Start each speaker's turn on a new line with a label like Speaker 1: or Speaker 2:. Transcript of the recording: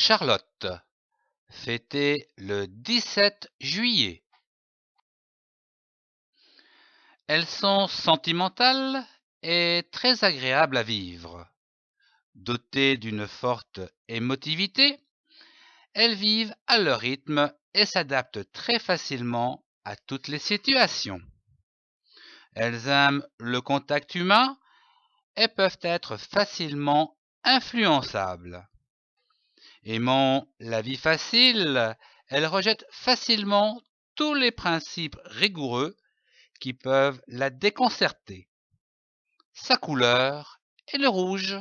Speaker 1: Charlotte. fêtée le 17 juillet. Elles sont sentimentales et très agréables à vivre. Dotées d'une forte émotivité, elles vivent à leur rythme et s'adaptent très facilement à toutes les situations. Elles aiment le contact humain et peuvent être facilement influençables. Aimant la vie facile, elle rejette facilement tous les principes rigoureux qui peuvent la déconcerter. Sa couleur
Speaker 2: est le rouge.